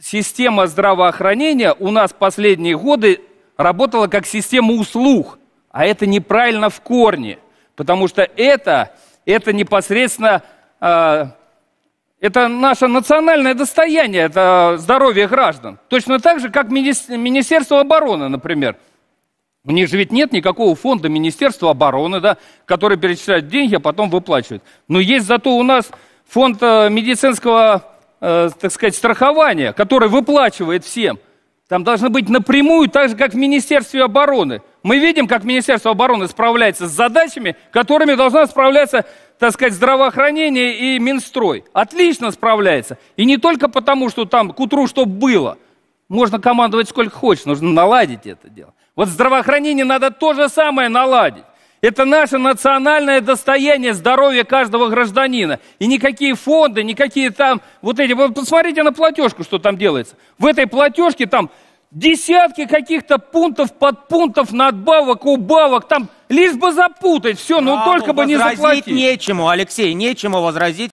Система здравоохранения у нас последние годы работала как система услуг, а это неправильно в корне, потому что это, это непосредственно, э, это наше национальное достояние, это здоровье граждан. Точно так же, как Министерство обороны, например. У них же ведь нет никакого фонда Министерства обороны, да, который перечисляет деньги, а потом выплачивает. Но есть зато у нас фонд э, медицинского Э, так сказать, страхование, которое выплачивает всем, там должны быть напрямую, так же, как в Министерстве обороны. Мы видим, как Министерство обороны справляется с задачами, которыми должна справляться, так сказать, здравоохранение и Минстрой. Отлично справляется. И не только потому, что там к утру что было. Можно командовать сколько хочешь, нужно наладить это дело. Вот здравоохранение надо то же самое наладить. Это наше национальное достояние, здоровье каждого гражданина. И никакие фонды, никакие там вот эти... Вот посмотрите на платежку, что там делается. В этой платежке там десятки каких-то пунктов, подпунктов, надбавок, убавок, там лишь бы запутать все, ну только бы не заплатить. нечему, Алексей, нечему возразить